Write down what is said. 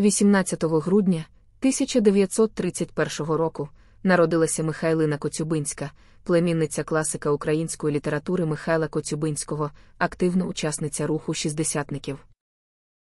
18 грудня 1931 року народилася Михайлина Коцюбинська, племінниця класика української літератури Михайла Коцюбинського, активна учасниця руху шістдесятників.